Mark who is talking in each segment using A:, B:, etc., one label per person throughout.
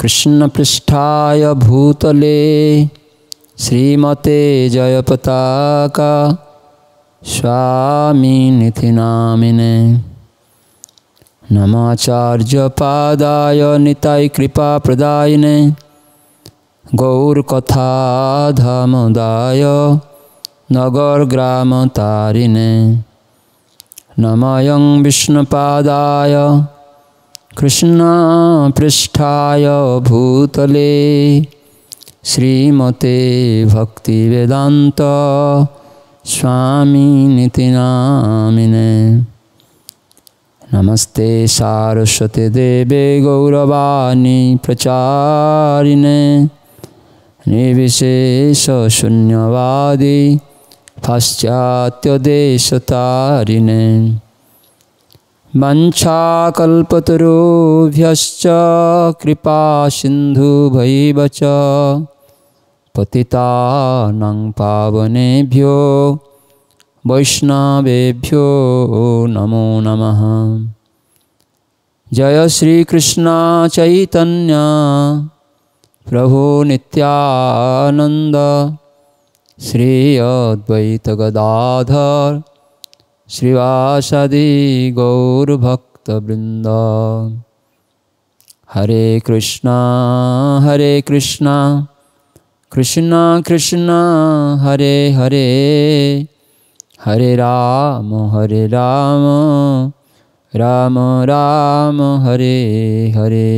A: कृष्णपृष्ठाय भूतले श्रीमते जयपताका स्वामी स्वामिनिधिनामिने नमाचार्यपादाय नितायि कृपाप्रदायिने गौरकथाधमुदाय नगरग्रामतारिणे नमयं विष्णुपादाय কৃষ্ণপৃষ্ঠায় ভূতলে শ্রীমতে ভক্তিবেদান্ত স্বামী নীতিনামিনে নমস্তে সারস্বতী দেবে গৌরবাণী প্রচারিণে নির্বিশেষ শূন্যবাদী পাশ্চাত্যদেশতারিণে वञ्छाकल्पतरुभ्यश्च कृपासिन्धुभैव च पतितानां पावनेभ्यो वैष्णवेभ्यो नमो नमः जय श्रीकृष्णा चैतन्य प्रभो नित्यानन्द श्री अद्वैतगदाधर শ্রীবাসাদি গৌরভক্তবৃন্দ হরে কৃষ্ণ হরে কৃষ্ণ কৃষ্ণ কৃষ্ণ হরে হরে হরে রাম হরে রাম রাম রাম হরে হরে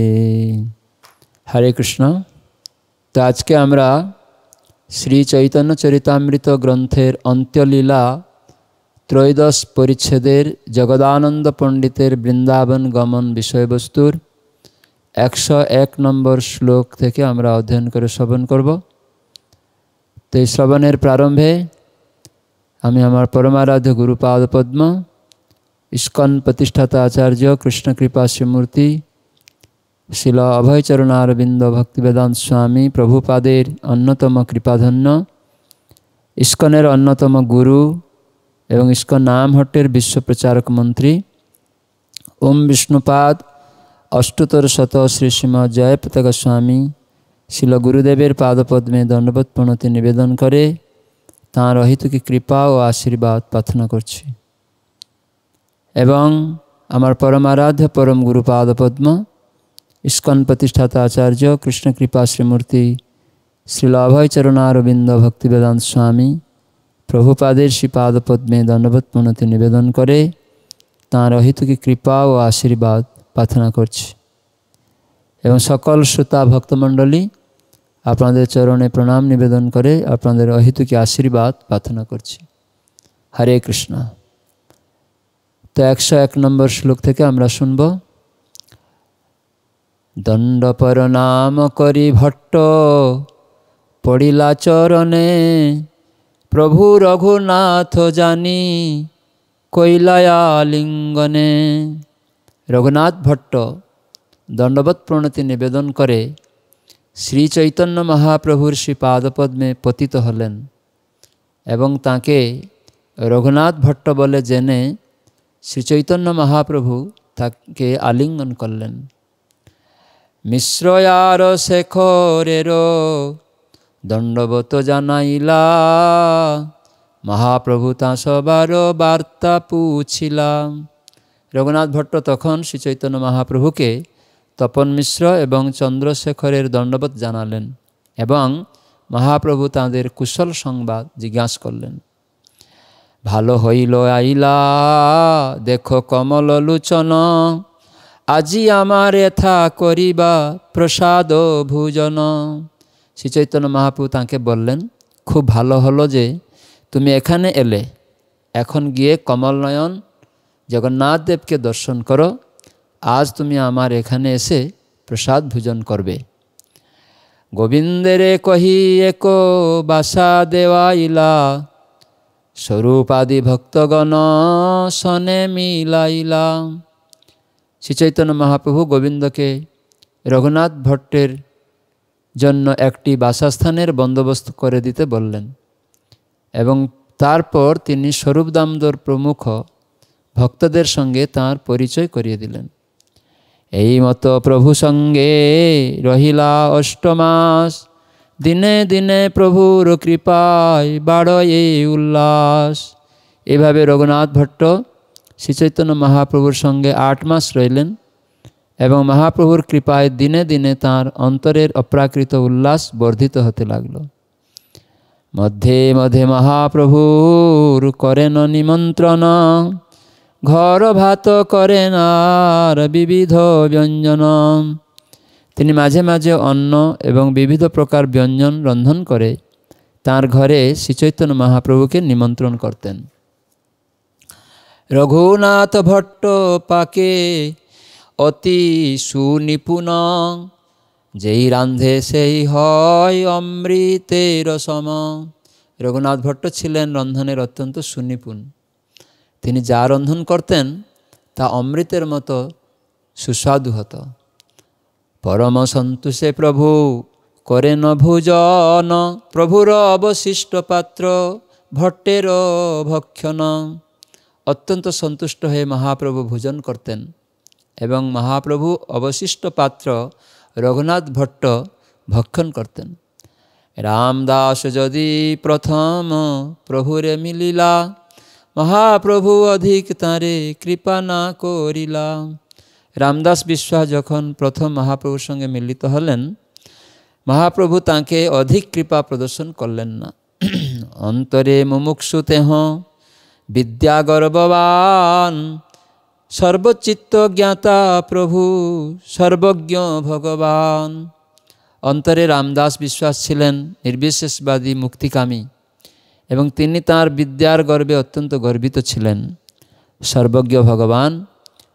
A: হরে কৃষ্ণ তো আজকে আমরা শ্রী চৈতন্য চরিতামৃত গ্রন্থের অন্ত্যলীলা ত্রয়োদশ পরিচ্ছেদের জগদানন্দ পণ্ডিতের বৃন্দাবন গমন বিষয়বস্তুর একশো এক নম্বর শ্লোক থেকে আমরা অধ্যয়ন করে শ্রবণ করব তো এই শ্রবণের প্রারম্ভে আমি আমার পরমারাধ্য গুরুপাদ পদ্ম ইস্কন প্রতিষ্ঠাতা আচার্য কৃষ্ণকৃপা শ্রীমূর্তি শিল অভয়চরণারবিন্দ ভক্তিবেদান্ত স্বামী প্রভুপাদের অন্যতম কৃপাধন্য ইস্কনের অন্যতম গুরু এবং ইস্কন নাম হটের বিশ্ব প্রচারক মন্ত্রী ওম বিষ্ণুপাদ অষ্টতর শত শ্রী শ্রীম জয় স্বামী শিল গুরুদেবের পাদপদ্মে দণ্ডবত প্রণতি নিবেদন করে তাঁর অহিতুকে কৃপা ও আশীর্বাদ প্রার্থনা করছি এবং আমার পরম আরাধ্য পরম গুরু পাদপদ্ম ইস্কন প্রতিষ্ঠাতা আচার্য কৃষ্ণ কৃপা শ্রীমূর্তি শ্রীল অভয়চরণারবিন্দ ভক্তিবেদান্ত স্বামী প্রভুপাদের শ্রীপাদপদ্মে দণ্ডবোধ মনতি নিবেদন করে তাঁর অহিতুকে কৃপা ও আশীর্বাদ প্রার্থনা করছি এবং সকল শ্রোতা ভক্তমণ্ডলী আপনাদের চরণে প্রণাম নিবেদন করে আপনাদের অহিতুকে আশীর্বাদ প্রার্থনা করছি হরে কৃষ্ণ তো একশো এক নম্বর শ্লোক থেকে আমরা শুনব দণ্ডপর নাম করি ভট্ট পড়িলা চরণে প্রভু রঘুনাথ জানি কৈলায়ালিঙ্গনে রঘুনাথ ভট্ট দণ্ডবত প্রণতি নিবেদন করে শ্রী চৈতন্য মহাপ্রভুর শ্রী পাদপদ্মে পতিত হলেন এবং তাকে রঘুনাথ ভট্ট বলে জেনে শ্রী চৈতন্য মহাপ্রভু তাকে আলিঙ্গন করলেন মিশ্রয়ার শেখরের দণ্ডবত জানাইলা মহাপ্রভু তা সবারও বার্তা পুছিলাম রঘুনাথ ভট্ট তখন শ্রীচৈতন্য মহাপ্রভুকে তপন মিশ্র এবং চন্দ্রশেখরের দণ্ডবত জানালেন এবং মহাপ্রভু তাঁদের কুশল সংবাদ জিজ্ঞাস করলেন ভালো হইল আইলা দেখো কমল লুচন আজি আমার এথা করিবা প্রসাদ ভোজন শ্রী চৈতন্য মহাপ্রভু তাঁকে বললেন খুব ভালো হলো যে তুমি এখানে এলে এখন গিয়ে কমলনয়ন জগন্নাথ দেবকে দর্শন করো আজ তুমি আমার এখানে এসে প্রসাদ ভোজন করবে গোবিন্দরে কহি এক বাসা দেওয়াইলা স্বরূপাদি ভক্তগণ সনে মিলাইলা শ্রী চৈতন্য মহাপ্রভু গোবিন্দকে রঘুনাথ ভট্টের জন্য একটি বাসস্থানের বন্দোবস্ত করে দিতে বললেন এবং তারপর তিনি স্বরূপ দামদর প্রমুখ ভক্তদের সঙ্গে তার পরিচয় করিয়ে দিলেন এই মতো প্রভু সঙ্গে রহিলা অষ্টমাস দিনে দিনে প্রভুর কৃপায় এই উল্লাস এভাবে রঘুনাথ ভট্ট শ্রীচৈতন্য মহাপ্রভুর সঙ্গে আট মাস রইলেন এবং মহাপ্রভুর কৃপায় দিনে দিনে তার অন্তরের অপ্রাকৃত উল্লাস বর্ধিত হতে লাগল মধ্যে মধ্যে মহাপ্রভুর করেন নিমন্ত্রণ ঘর ভাত করেন আর বিবিধ ব্যঞ্জন তিনি মাঝে মাঝে অন্ন এবং বিবিধ প্রকার ব্যঞ্জন রন্ধন করে তার ঘরে শ্রীচৈতন্য মহাপ্রভুকে নিমন্ত্রণ করতেন রঘুনাথ ভট্ট পাকে অতি সুনিপুণ যেই রান্ধে সেই হয় অমৃতের সম রঘুনাথ ভট্ট ছিলেন রন্ধনের অত্যন্ত সুনিপুণ তিনি যা রন্ধন করতেন তা অমৃতের মতো সুস্বাদু হত পরম সন্তুষে প্রভু করেন ভুজন প্রভুর অবশিষ্ট পাত্র ভট্টের ভক্ষণ অত্যন্ত সন্তুষ্ট হয়ে মহাপ্রভু ভোজন করতেন এবং মহাপ্রভু অবশিষ্ট পাত্র রঘুনাথ ভট্ট ভক্ষণ করতেন রামদাস যদি প্রথম প্রভুরে মিলিলা মহাপ্রভু অধিক তাঁরে কৃপা না করিলা রামদাস বিশ্বাস যখন প্রথম মহাপ্রভুর সঙ্গে মিলিত হলেন মহাপ্রভু তাঁকে অধিক কৃপা প্রদর্শন করলেন না অন্তরে মুমুক্ষু বিদ্যা গর্ববান সর্বচিত্ত জ্ঞাতা প্রভু সর্বজ্ঞ ভগবান অন্তরে রামদাস বিশ্বাস ছিলেন নির্বিশেষবাদী মুক্তিকামী এবং তিনি তার বিদ্যার গর্বে অত্যন্ত গর্বিত ছিলেন সর্বজ্ঞ ভগবান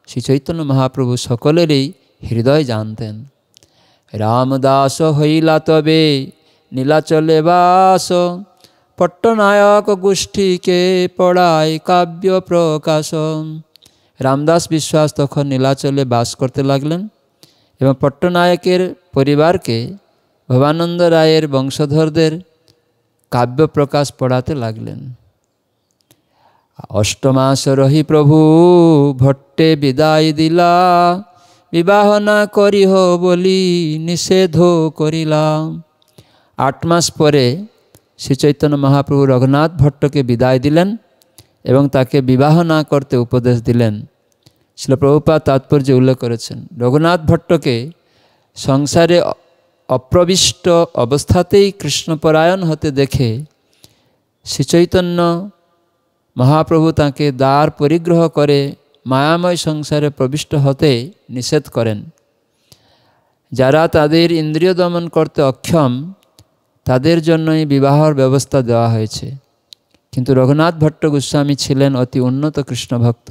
A: শ্রী চৈতন্য মহাপ্রভু সকলেরই হৃদয় জানতেন রামদাস হইলা তবে নীলাচলে বাস পট্টনায়ক গোষ্ঠীকে পড়ায় কাব্য প্রকাশন রামদাস বিশ্বাস তখন নীলাচলে বাস করতে লাগলেন এবং পট্টনায়কের পরিবারকে ভবানন্দ রায়ের বংশধরদের কাব্য প্রকাশ পড়াতে লাগলেন অষ্টমাস রহি প্রভু ভট্টে বিদায় দিলা বিবাহ না করিহ বলি নিষেধ করিলাম আট মাস পরে শ্রী চৈতন্য মহাপ্রভু রঘুনাথ ভট্টকে বিদায় দিলেন এবং তাকে বিবাহ না করতে উপদেশ দিলেন শিল প্রভুপাত তাৎপর্য উল্লেখ করেছেন রঘুনাথ ভট্টকে সংসারে অপ্রবিষ্ট অবস্থাতেই কৃষ্ণপরায়ণ হতে দেখে শ্রীচৈতন্য মহাপ্রভু তাকে দ্বার পরিগ্রহ করে মায়াময় সংসারে প্রবিষ্ট হতে নিষেধ করেন যারা তাদের ইন্দ্রিয় দমন করতে অক্ষম তাদের জন্যই বিবাহর ব্যবস্থা দেওয়া হয়েছে কিন্তু রঘুনাথ ভট্ট গোস্বামী ছিলেন অতি উন্নত কৃষ্ণভক্ত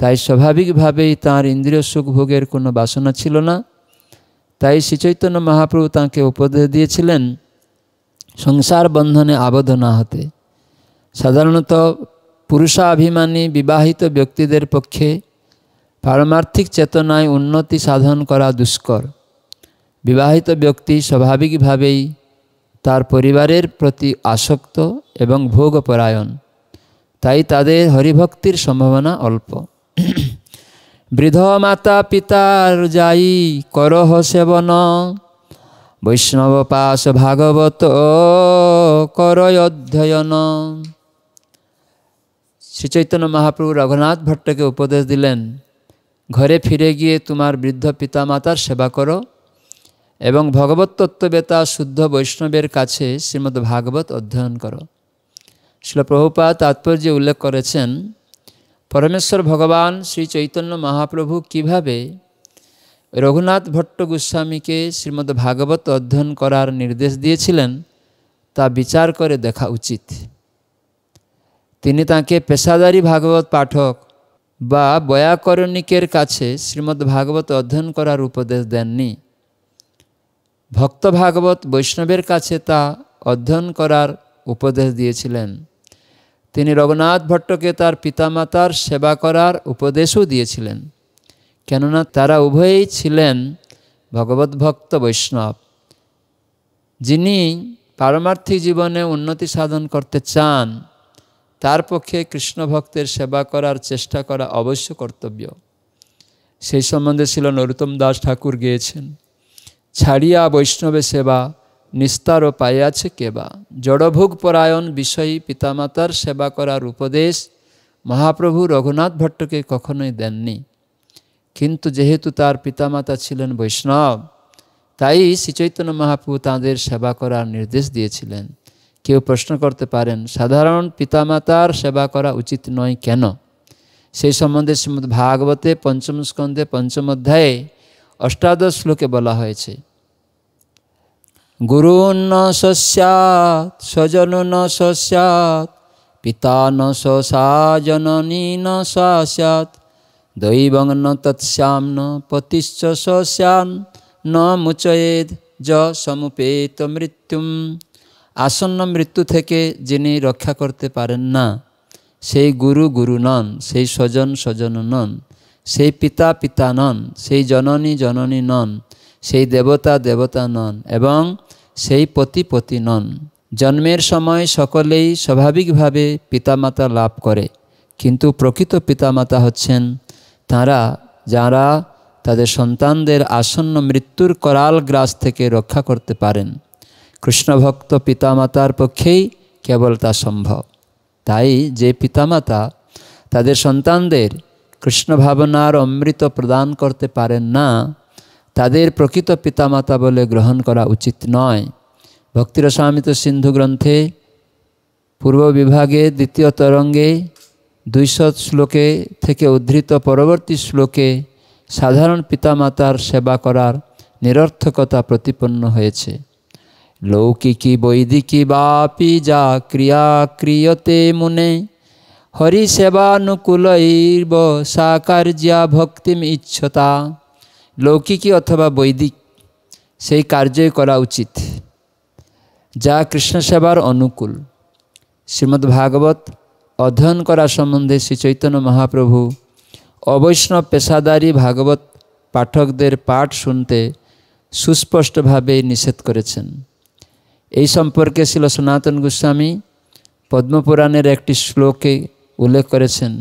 A: তাই স্বাভাবিকভাবেই তাঁর ইন্দ্রিয় সুখভোগের কোনো বাসনা ছিল না তাই শ্রীচৈতন্য মহাপ্রভু তাঁকে উপদেশ দিয়েছিলেন সংসার বন্ধনে আবদ্ধ না হতে সাধারণত পুরুষাভিমানী বিবাহিত ব্যক্তিদের পক্ষে পারমার্থিক চেতনায় উন্নতি সাধন করা দুষ্কর বিবাহিত ব্যক্তি স্বাভাবিকভাবেই তার পরিবারের প্রতি আসক্ত এবং ভোগপরায়ণ তাই তাদের হরিভক্তির সম্ভাবনা অল্প বৃদ্ধ মাতা পিতার যাই করহ সেবন বৈষ্ণব পাশ ভাগবত কর অধ্যয়ন শ্রীচৈতন্য মহাপ্রভু রঘুনাথ ভট্টকে উপদেশ দিলেন ঘরে ফিরে গিয়ে তোমার বৃদ্ধ পিতামাতার সেবা করো এবং ভগবত তত্ত্ববেতা শুদ্ধ বৈষ্ণবের কাছে শ্রীমদ্ ভাগবত অধ্যয়ন করো শিলপ্রভুপা তাৎপর্যে উল্লেখ করেছেন পরমেশ্বর ভগবান শ্রী চৈতন্য মহাপ্রভু কিভাবে রঘুনাথ ভট্ট গোস্বামীকে শ্রীমদ্ ভাগবত অধ্যয়ন করার নির্দেশ দিয়েছিলেন তা বিচার করে দেখা উচিত তিনি তাকে পেশাদারী ভাগবত পাঠক বা বয়াকরণিকের কাছে শ্রীমদ্ ভাগবত অধ্যয়ন করার উপদেশ দেননি ভক্ত ভাগবত বৈষ্ণবের কাছে তা অধ্যয়ন করার উপদেশ দিয়েছিলেন তিনি রঘুনাথ ভট্টকে তার পিতামাতার সেবা করার উপদেশও দিয়েছিলেন কেননা তারা উভয়েই ছিলেন ভগবত ভক্ত বৈষ্ণব যিনি পারমার্থিক জীবনে উন্নতি সাধন করতে চান তার পক্ষে কৃষ্ণ ভক্তের সেবা করার চেষ্টা করা অবশ্য কর্তব্য সেই সম্বন্ধে ছিল নরোত্তম দাস ঠাকুর গিয়েছেন ছাড়িয়া বৈষ্ণবে সেবা নিস্তার পাইয়াছে কেবা জড়ভোগ পরায়ণ বিষয়ী পিতামাতার সেবা করার উপদেশ মহাপ্রভু রঘুনাথ ভট্টকে কখনোই দেননি কিন্তু যেহেতু তার পিতামাতা ছিলেন বৈষ্ণব তাই শ্রীচৈতন্য মহাপ্রভু তাঁদের সেবা করার নির্দেশ দিয়েছিলেন কেউ প্রশ্ন করতে পারেন সাধারণ পিতামাতার সেবা করা উচিত নয় কেন সেই সম্বন্ধে শ্রীমদ ভাগবতে পঞ্চম স্কন্ধে পঞ্চম অধ্যায়ে অষ্টাদশ শ্লোকে বলা হয়েছে গুরুন্ন শস্যাৎ স্বজন ন শস্যাৎ পিতা ন শসা জননী ন শাস্যাৎ দৈবং ন তৎস্যাম ন পতিশ্চ শস্যান ন মুচয়েদ য সমুপেত মৃত্যুম আসন্ন মৃত্যু থেকে যিনি রক্ষা করতে পারেন না সেই গুরু গুরু নন সেই স্বজন স্বজন নন সেই পিতা পিতা নন সেই জননী জননী নন সেই দেবতা দেবতা নন এবং সেই পতিপতি নন জন্মের সময় সকলেই স্বাভাবিকভাবে পিতামাতা লাভ করে কিন্তু প্রকৃত পিতামাতা হচ্ছেন তারা যারা তাদের সন্তানদের আসন্ন মৃত্যুর করাল গ্রাস থেকে রক্ষা করতে পারেন কৃষ্ণভক্ত পিতামাতার পক্ষেই কেবল তা সম্ভব তাই যে পিতামাতা তাদের সন্তানদের কৃষ্ণ ভাবনার অমৃত প্রদান করতে পারেন না তাদের প্রকৃত পিতামাতা বলে গ্রহণ করা উচিত নয় ভক্তিরসামিত সিন্ধু গ্রন্থে পূর্ব বিভাগে দ্বিতীয় তরঙ্গে দুইশ শ্লোকে থেকে উদ্ধৃত পরবর্তী শ্লোকে সাধারণ পিতামাতার সেবা করার নিরর্থকতা প্রতিপন্ন হয়েছে লৌকিকী বৈদিকী বাপি যা ক্রিয়া ক্রিয়তে মুনে হরিসেবানুকূলৈর্ব সাকার্যা ভক্তিম ইচ্ছতা লৌকিকী অথবা বৈদিক সেই কার্যই করা উচিত যা কৃষ্ণ সেবার অনুকূল শ্রীমদ্ ভাগবত অধ্যয়ন করা সম্বন্ধে শ্রী চৈতন্য মহাপ্রভু অবৈষ্ণব পেশাদারী ভাগবত পাঠকদের পাঠ শুনতে সুস্পষ্টভাবে নিষেধ করেছেন এই সম্পর্কে ছিল সনাতন গোস্বামী পদ্মপুরাণের একটি শ্লোকে উল্লেখ করেছেন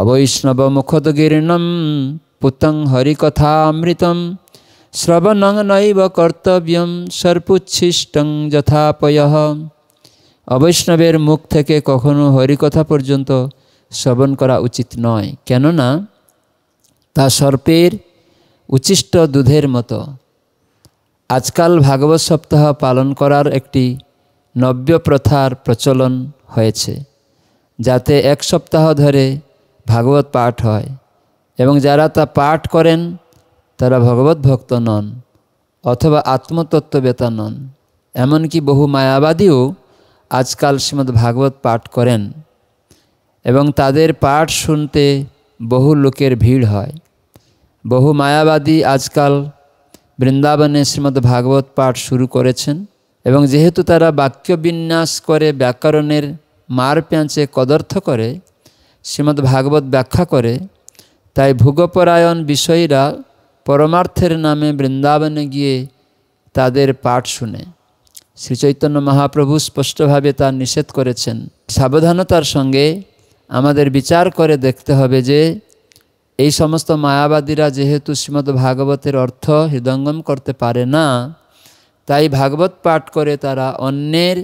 A: অবৈষ্ণব মুখদগীর্ণম পুতং হরিকথামৃতম শ্রবণং নৈব কর্তব্যম সর্পুচ্ছিষ্টং যথাপয় অবৈষ্ণবের মুখ থেকে কখনো হরিকথা পর্যন্ত শ্রবণ করা উচিত নয় কেননা তা সর্পের উচ্ছিষ্ট দুধের মতো আজকাল ভাগবত সপ্তাহ পালন করার একটি নব্য প্রথার প্রচলন হয়েছে যাতে এক সপ্তাহ ধরে ভাগবত পাঠ হয় এবং যারা তা পাঠ করেন তারা ভগবত ভক্ত নন অথবা আত্মতত্ত্ববেতা নন এমনকি বহু মায়াবাদীও আজকাল শ্রীমদ্ ভাগবত পাঠ করেন এবং তাদের পাঠ শুনতে বহু লোকের ভিড় হয় বহু মায়াবাদী আজকাল বৃন্দাবনে শ্রীমদ ভাগবত পাঠ শুরু করেছেন এবং যেহেতু তারা বাক্য বিন্যাস করে ব্যাকরণের মার প্যাঁচে কদর্থ করে শ্রীমদ ভাগবত ব্যাখ্যা করে তাই ভোগপরায়ণ বিষয়ীরা পরমার্থের নামে বৃন্দাবনে গিয়ে তাদের পাঠ শুনে শ্রীচৈতন্য মহাপ্রভু স্পষ্টভাবে তা নিষেধ করেছেন সাবধানতার সঙ্গে আমাদের বিচার করে দেখতে হবে যে এই সমস্ত মায়াবাদীরা যেহেতু শ্রীমদ ভাগবতের অর্থ হৃদঙ্গম করতে পারে না তাই ভাগবত পাঠ করে তারা অন্যের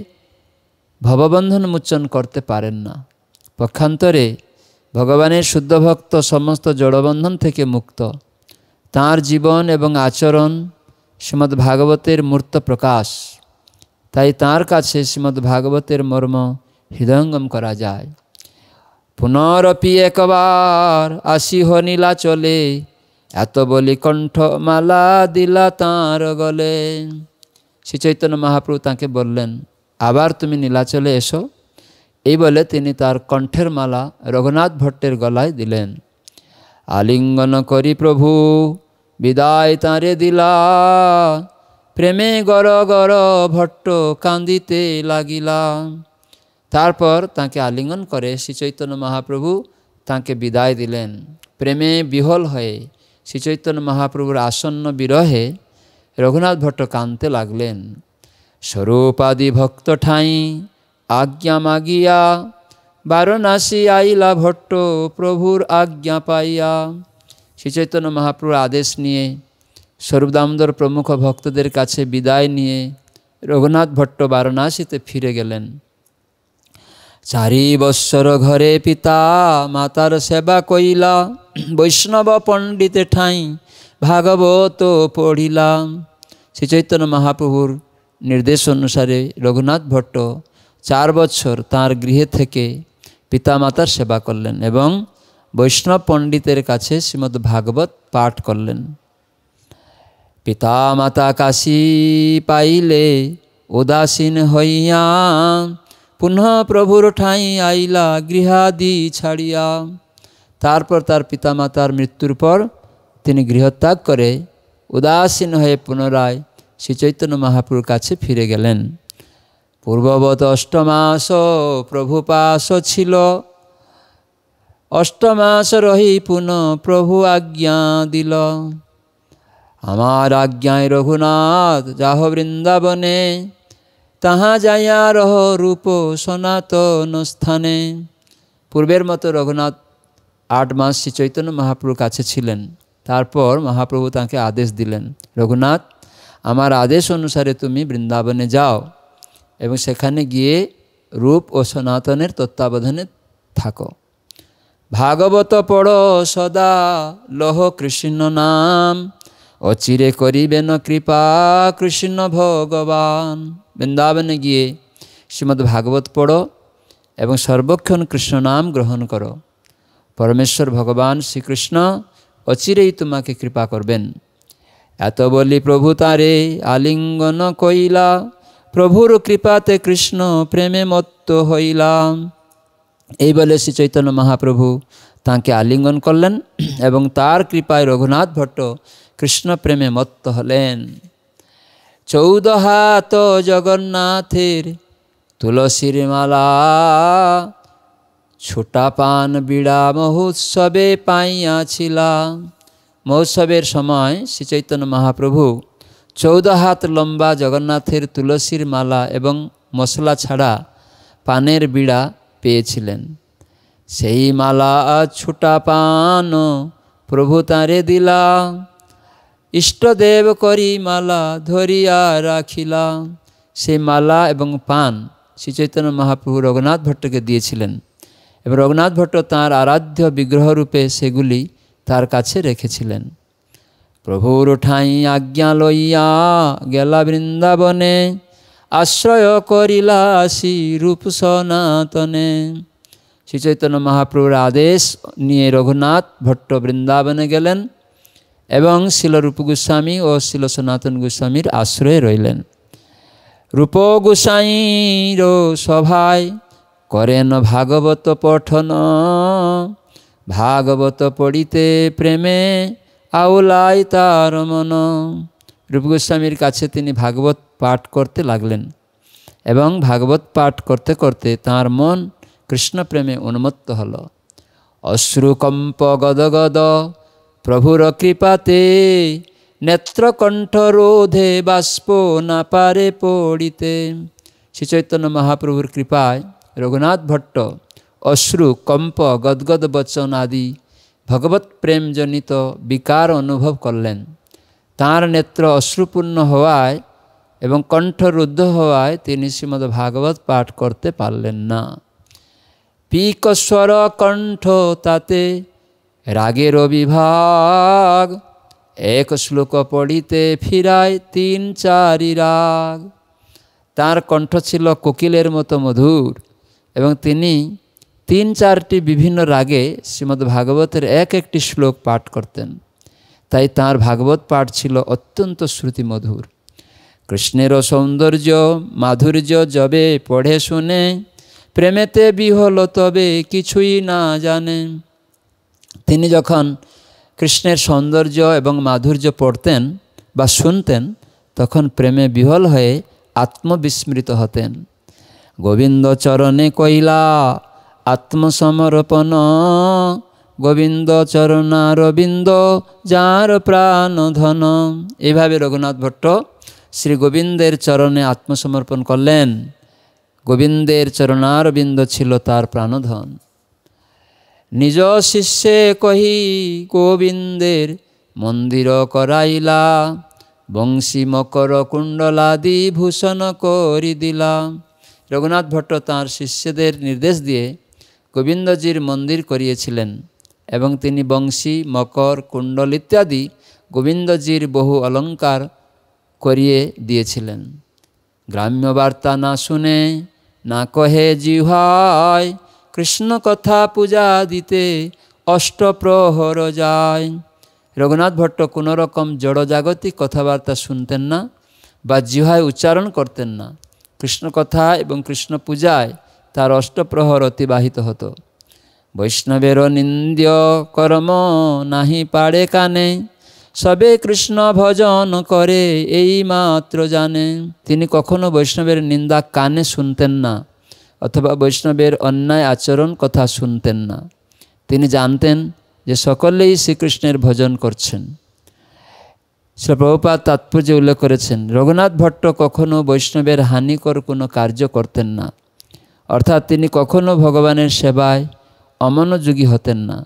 A: ভববন্ধন মোচন করতে পারেন না পক্ষান্তরে ভগবানের শুদ্ধ ভক্ত সমস্ত জড়বন্ধন থেকে মুক্ত তার জীবন এবং আচরণ শ্রীমদ্ ভাগবতের মূর্ত প্রকাশ তাই তার কাছে শ্রীমদ্ ভাগবতের মর্ম হৃদয়ঙ্গম করা যায় পুনরপি একবার আসিহ নীলা চলে এত বলি কণ্ঠমালা দিলা তাঁর গলে শ্রী চৈতন্য মহাপ্রভু তাঁকে বললেন আবার তুমি নীলাচলে এসো এই বলে তিনি তার কণ্ঠের মালা রঘুনাথ ভট্টের গলায় দিলেন আলিঙ্গন করি প্রভু বিদায় তাঁরে দিলা প্রেমে গর গর ভট্ট কান্দিতে লাগিলা তারপর তাকে আলিঙ্গন করে শ্রীচৈতন্য মহাপ্রভু তাকে বিদায় দিলেন প্রেমে বিহল হয়ে শ্রীচৈতন্য মহাপ্রভুর আসন্ন বিরহে রঘুনাথ ভট্ট কাঁদতে লাগলেন স্বরূপাদি ভক্ত ঠাঁই আজ্ঞা মাগিয়া বারণাসী আইলা ভট্ট প্রভুর আজ্ঞা পাইয়া শ্রীচৈতন্য মহাপ্রভুর আদেশ নিয়ে স্বরূপদামোদর প্রমুখ ভক্তদের কাছে বিদায় নিয়ে রঘুনাথ ভট্ট বারণাসীতে ফিরে গেলেন চারি বৎসর ঘরে পিতা মাতার সেবা কইলা বৈষ্ণব পণ্ডিতে ঠাঁই ভাগবত পড়িলাম শ্রীচৈতন্য মহাপ্রভুর নির্দেশ অনুসারে রঘুনাথ ভট্ট চার বছর তার গৃহে থেকে পিতামাতার সেবা করলেন এবং বৈষ্ণব পণ্ডিতের কাছে শ্রীমদ ভাগবত পাঠ করলেন পিতামাতা কাশী পাইলে উদাসীন হইয়া পুনঃ প্রভুর ঠাঁই আইলা গৃহাদি ছাড়িয়া তারপর তার পিতামাতার মৃত্যুর পর তিনি গৃহত্যাগ করে উদাসীন হয়ে পুনরায় শ্রীচৈতন্য মহাপ্রুর কাছে ফিরে গেলেন পূর্ববত অষ্টমাস প্রভুপাস ছিল অষ্টমাস রহি পুনঃ প্রভু আজ্ঞা দিল আমার আজ্ঞায় রঘুনাথ যাহ বৃন্দাবনে তাহা যাইয়া রহ রূপ সনাতন স্থানে পূর্বের মতো রঘুনাথ আট মাস শ্রী চৈতন্য মহাপ্রভুর কাছে ছিলেন তারপর মহাপ্রভু তাকে আদেশ দিলেন রঘুনাথ আমার আদেশ অনুসারে তুমি বৃন্দাবনে যাও এবং সেখানে গিয়ে রূপ ও সনাতনের তত্ত্বাবধানে থাকো ভাগবত পড়ো সদা লহ কৃষ্ণ নাম অচিরে করিবে না কৃপা কৃষ্ণ ভগবান বৃন্দাবনে গিয়ে শ্রীমদ ভাগবত পড়ো এবং সর্বক্ষণ কৃষ্ণ নাম গ্রহণ করো পরমেশ্বর ভগবান শ্রীকৃষ্ণ অচিরেই তোমাকে কৃপা করবেন এত বলি প্রভু তারে আলিঙ্গন কইলা প্রভুর কৃপাতে কৃষ্ণ প্রেমে মত্ত হইলাম এই বলে শ্রী চৈতন্য মহাপ্রভু তাঁকে আলিঙ্গন করলেন এবং তার কৃপায় রঘুনাথ ভট্ট কৃষ্ণ প্রেমে মত্ত হলেন চৌদ হাত জগন্নাথের তুলসীর মালা ছোটা পান বিড়া মহোৎসবে পাইয়াছিলাম মহোৎসবের সময় শ্রী চৈতন্য মহাপ্রভু চৌদ হাত লম্বা জগন্নাথের তুলসীর মালা এবং মশলা ছাড়া পানের বিড়া পেয়েছিলেন সেই মালা ছুটা পান প্রভু তাঁরে দিলা ইষ্টদেব করি মালা ধরিয়া রাখিলা সে মালা এবং পান শ্রী চৈতন্য মহাপ্রভু রঘুনাথ ভট্টকে দিয়েছিলেন এবং রঘুনাথ ভট্ট তাঁর আরাধ্য বিগ্রহরূপে সেগুলি তার কাছে রেখেছিলেন প্রভুর ঠাই আজ্ঞা লইয়া গেলা বৃন্দাবনে আশ্রয় করিলা আসি রূপ সনাতনে শ্রীচৈতন্য মহাপ্রভুর আদেশ নিয়ে রঘুনাথ ভট্ট বৃন্দাবনে গেলেন এবং শিল রূপ গোস্বামী ও শিল সনাতন গোস্বামীর আশ্রয়ে রইলেন রূপ গোসাইর সভায় করেন ভাগবত পঠন ভাগবত পড়িতে প্রেমে আউলাই তার মন রূপ গোস্বামীর কাছে তিনি ভাগবত পাঠ করতে লাগলেন এবং ভাগবত পাঠ করতে করতে তার মন কৃষ্ণ প্রেমে উন্মত্ত হল অশ্রুকম্প গদগদ প্রভুর কৃপাতে নেত্রকণ্ঠ রোধে বাষ্প না পারে পড়িতে শ্রীচৈতন্য মহাপ্রভুর কৃপায় রঘুনাথ ভট্ট অশ্রু কম্প গদগদ বচন আদি ভগবত প্রেমজনিত বিকার অনুভব করলেন তার নেত্র অশ্রুপূর্ণ হওয়ায় এবং কণ্ঠ রুদ্ধ হওয়ায় তিনি শ্রীমদ ভাগবত পাঠ করতে পারলেন না পিকস্বর কণ্ঠ তাতে রাগের অবিভাগ এক শ্লোক পড়িতে ফিরায় তিন চারি রাগ তার কণ্ঠ ছিল কোকিলের মতো মধুর এবং তিনি তিন চারটি বিভিন্ন রাগে শ্রীমদ্ ভাগবতের এক একটি শ্লোক পাঠ করতেন তাই তার ভাগবত পাঠ ছিল অত্যন্ত শ্রুতিমধুর কৃষ্ণের সৌন্দর্য মাধুর্য যবে পড়ে শুনে প্রেমেতে বিহল তবে কিছুই না জানে তিনি যখন কৃষ্ণের সৌন্দর্য এবং মাধুর্য পড়তেন বা শুনতেন তখন প্রেমে বিহল হয়ে আত্মবিস্মৃত হতেন গোবিন্দ চরণে কইলা আত্মসমর্পণ গোবিন্দ চরণারবিন্দ যার ধন এইভাবে রঘুনাথ ভট্ট শ্রী গোবিন্দের চরণে আত্মসমর্পণ করলেন গোবিন্দের চরণারবিন্দ ছিল তার প্রাণধন নিজ শিষ্যে কহি গোবিন্দের মন্দির করাইলা বংশী মকর কুণ্ডলাদি ভূষণ করি দিলাম রঘুনাথ ভট্ট তাঁর শিষ্যদের নির্দেশ দিয়ে গোবিন্দজির মন্দির করিয়েছিলেন এবং তিনি বংশী মকর কুণ্ডল ইত্যাদি গোবিন্দজির বহু অলঙ্কার করিয়ে দিয়েছিলেন গ্রাম্য বার্তা না শুনে না কহে জিহায় কৃষ্ণ কথা পূজা দিতে অষ্টপ্রহর যায় রঘুনাথ ভট্ট কোনো রকম জড়জাগতিক কথাবার্তা শুনতেন না বা জিহায় উচ্চারণ করতেন না কৃষ্ণ কথা এবং কৃষ্ণ পূজায় তার অষ্টপ্রহর অতিবাহিত হতো বৈষ্ণবের নিন্দ্য কর্ম নাহি পাড়ে কানে সবে কৃষ্ণ ভজন করে এই মাত্র জানে তিনি কখনো বৈষ্ণবের নিন্দা কানে শুনতেন না অথবা বৈষ্ণবের অন্যায় আচরণ কথা শুনতেন না তিনি জানতেন যে সকলেই শ্রীকৃষ্ণের ভজন করছেন শ্রীপ্রভুপাত তাৎপর্য উল্লেখ করেছেন রঘুনাথ ভট্ট কখনো বৈষ্ণবের হানিকর কোনো কার্য করতেন না অর্থাৎ তিনি কখনও ভগবানের সেবায় অমনোযোগী হতেন না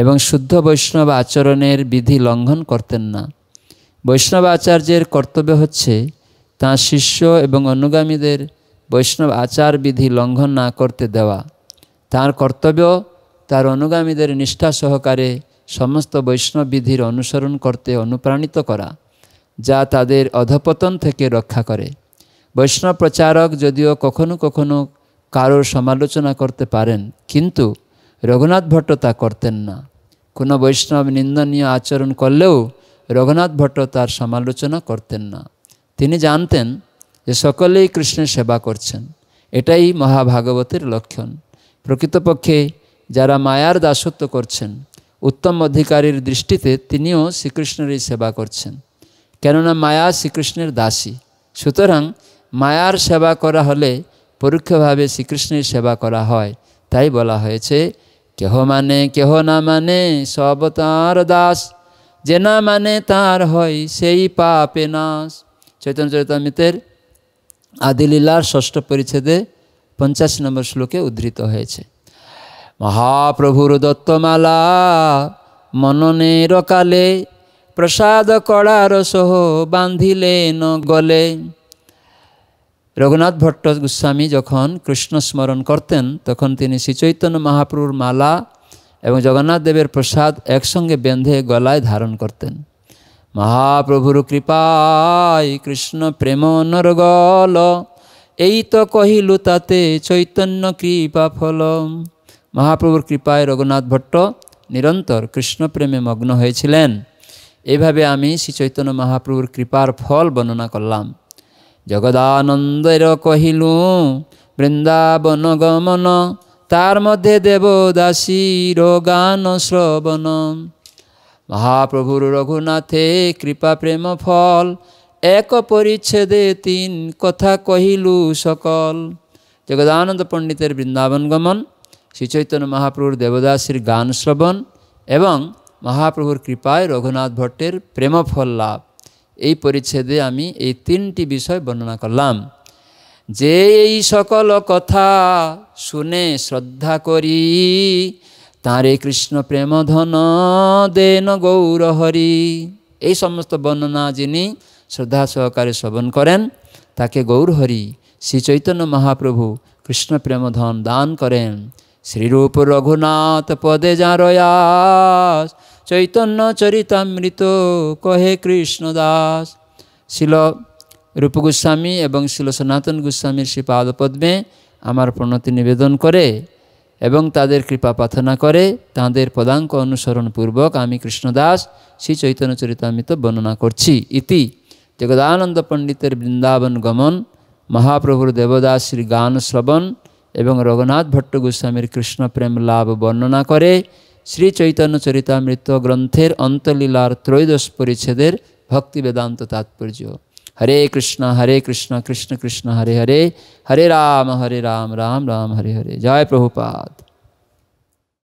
A: এবং শুদ্ধ বৈষ্ণব আচরণের বিধি লঙ্ঘন করতেন না বৈষ্ণব আচার্যের কর্তব্য হচ্ছে তাঁর শিষ্য এবং অনুগামীদের বৈষ্ণব আচার বিধি লঙ্ঘন না করতে দেওয়া তার কর্তব্য তার অনুগামীদের নিষ্ঠা সহকারে সমস্ত বৈষ্ণব বিধির অনুসরণ করতে অনুপ্রাণিত করা যা তাদের অধপতন থেকে রক্ষা করে বৈষ্ণব প্রচারক যদিও কখনো কখনো কারোর সমালোচনা করতে পারেন কিন্তু রঘুনাথ ভট্ট তা করতেন না কোনো বৈষ্ণব নিন্দনীয় আচরণ করলেও রঘুনাথ ভট্ট তার সমালোচনা করতেন না তিনি জানতেন যে সকলেই কৃষ্ণের সেবা করছেন এটাই মহাভাগবতের লক্ষণ প্রকৃতপক্ষে যারা মায়ার দাসত্ব করছেন উত্তম অধিকারীর দৃষ্টিতে তিনিও শ্রীকৃষ্ণেরই সেবা করছেন কেননা মায়া শ্রীকৃষ্ণের দাসী সুতরাং মায়ার সেবা করা হলে পরোক্ষভাবে শ্রীকৃষ্ণের সেবা করা হয় তাই বলা হয়েছে কেহ মানে কেহ না মানে সব তাঁর দাস যে না মানে তার হয় সেই পাপে নাশ চৈতন্য চৈতামিতের আদিলীলার ষষ্ঠ পরিচ্ছেদে পঞ্চাশ নম্বর শ্লোকে উদ্ধৃত হয়েছে মহাপ্রভুর দত্তমালা মননের কালে প্রসাদ কড়ার সহ বাঁধিলেন গলে রঘুনাথ ভট্ট গোস্বামী যখন কৃষ্ণ স্মরণ করতেন তখন তিনি শ্রীচৈতন্য মহাপ্রভুর মালা এবং জগন্নাথ দেবের প্রসাদ একসঙ্গে বেঁধে গলায় ধারণ করতেন মহাপ্রভুর কৃপায় কৃষ্ণ প্রেম নরগল এই তো কহিলু তাতে চৈতন্য কৃপা ফল মহাপ্রভুর কৃপায় রঘুনাথ ভট্ট নিরন্তর কৃষ্ণ প্রেমে মগ্ন হয়েছিলেন এভাবে আমি শ্রী চৈতন্য মহাপ্রভুর কৃপার ফল বর্ণনা করলাম জগদানন্দের কহিল বৃন্দাবন গমন তার মধ্যে দেবদাসীর গান শ্রবণ মহাপ্রভুর রঘুনাথে কৃপা প্রেম ফল এক পরিচ্ছেদে তিন কথা কহিলু সকল জগদানন্দ পণ্ডিতের বৃন্দাবন গমন শ্রীচৈতন্য মহাপ্রভুর দেবদাসীর গান শ্রবণ এবং মহাপ্রভুর কৃপায় রঘুনাথ ভট্টের প্রেম ফল লাভ এই পরিচ্ছেদে আমি এই তিনটি বিষয় বর্ণনা করলাম যে এই সকল কথা শুনে শ্রদ্ধা করি তাঁরে কৃষ্ণ প্রেমধন দেন গৌরহরি এই সমস্ত বর্ণনা যিনি শ্রদ্ধা সহকারে শ্রবণ করেন তাকে গৌরহরি শ্রী চৈতন্য মহাপ্রভু কৃষ্ণ প্রেমধন দান করেন শ্রীরূপ রঘুনাথ পদে রয়াস চৈতন্য চরিতামৃত কহে কৃষ্ণদাস শিল রূপ গোস্বামী এবং শিল সনাতন গোস্বামীর শ্রী পাদপদ্মে আমার প্রণতি নিবেদন করে এবং তাদের কৃপা প্রার্থনা করে তাদের পদাঙ্ক অনুসরণপূর্বক আমি কৃষ্ণদাস শ্রী চৈতন্য চরিতামৃত বর্ণনা করছি ইতি জগদানন্দ পণ্ডিতের বৃন্দাবন গমন মহাপ্রভুর দেবদাস শ্রী গান শ্রবণ এবং রঘুনাথ ভট্ট গোস্বামীর কৃষ্ণপ্রেম লাভ বর্ণনা করে শ্রী চৈতন্য চরিতামৃত গ্রন্থের অন্তলীলার ত্রয়োদশ পরিচ্ছেদের ভক্তি বেদান্ত তাৎপর্য হরে কৃষ্ণ হরে কৃষ্ণ কৃষ্ণ কৃষ্ণ হরে হরে হরে রাম হরে রাম রাম রাম হরে হরে জয় প্রভুপাদ